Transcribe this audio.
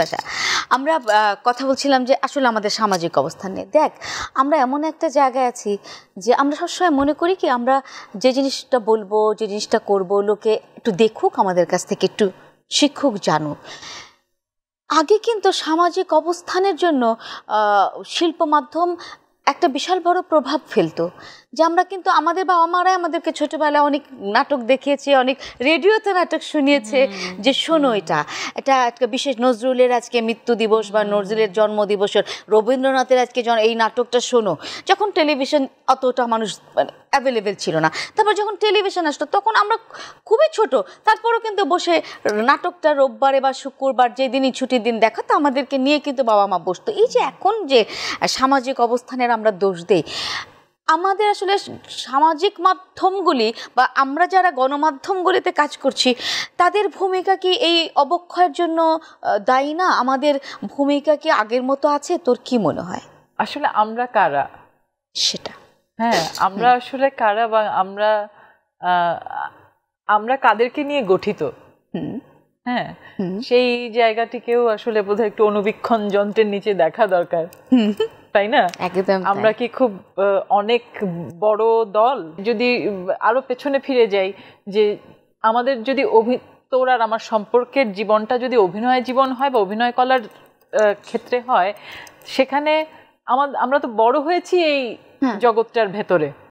বাসা আমরা কথা বলছিলাম যে আসলে আমাদের সামাজিক অবস্থান নেই দেখ আমরা এমন একটা জায়গায় আছি যে আমরা সবসময় মনে করি কি আমরা যে জিনিসটা বলবো যে জিনিসটা করব লোকে একটু দেখুক আমাদের কাছ থেকে একটু শিক্ষুক জানুক আগে কিন্তু সামাজিক অবস্থানের জন্য শিল্প মাধ্যম একটা বিশাল বড় প্রভাব ফেলতো যে আমরা কিন্তু আমাদের বা আমারাই আমাদেরকে ছোটোবেলায় অনেক নাটক দেখিয়েছে অনেক রেডিওতে নাটক শুনিয়েছে যে শোনো এটা এটা একটা বিশেষ নজরুলের আজকে মৃত্যু দিবস বা নজরুলের জন্ম রবীন্দ্রনাথের আজকে এই নাটকটা শোনো যখন টেলিভিশন অতটা মানুষ মানে অ্যাভেলেবেল ছিল না তারপর যখন টেলিভিশন আসলো তখন আমরা খুবই ছোট তারপরও কিন্তু বসে নাটকটা রোববারে বা শুক্রবার যেদিনই ছুটির দিন দেখাতো আমাদেরকে নিয়ে কিন্তু বাবা মা বসতো এই যে এখন যে সামাজিক অবস্থানের আমরা দোষ দেই আমাদের আসলে সামাজিক মাধ্যমগুলি বা আমরা যারা গণমাধ্যমগুলিতে কাজ করছি তাদের ভূমিকা কি এই অবক্ষয়ের জন্য দায়ী না আমাদের ভূমিকা কি আগের মতো আছে তোর কি মনে হয় আসলে আমরা কারা হ্যাঁ আমরা আসলে কারা বা আমরা আমরা কাদেরকে নিয়ে গঠিত হ্যাঁ সেই জায়গাটিকেও আসলে বোধহয় একটু অনুবীক্ষণ যন্ত্রের নিচে দেখা দরকার তাই না একদম আমরা কি খুব অনেক বড় দল যদি আরো পেছনে ফিরে যাই যে আমাদের যদি অভি তোর আর আমার সম্পর্কের জীবনটা যদি অভিনয় জীবন হয় বা অভিনয় কলার ক্ষেত্রে হয় সেখানে আমার আমরা তো বড় হয়েছি এই হ্যাঁ। জগৎটার ভেতরে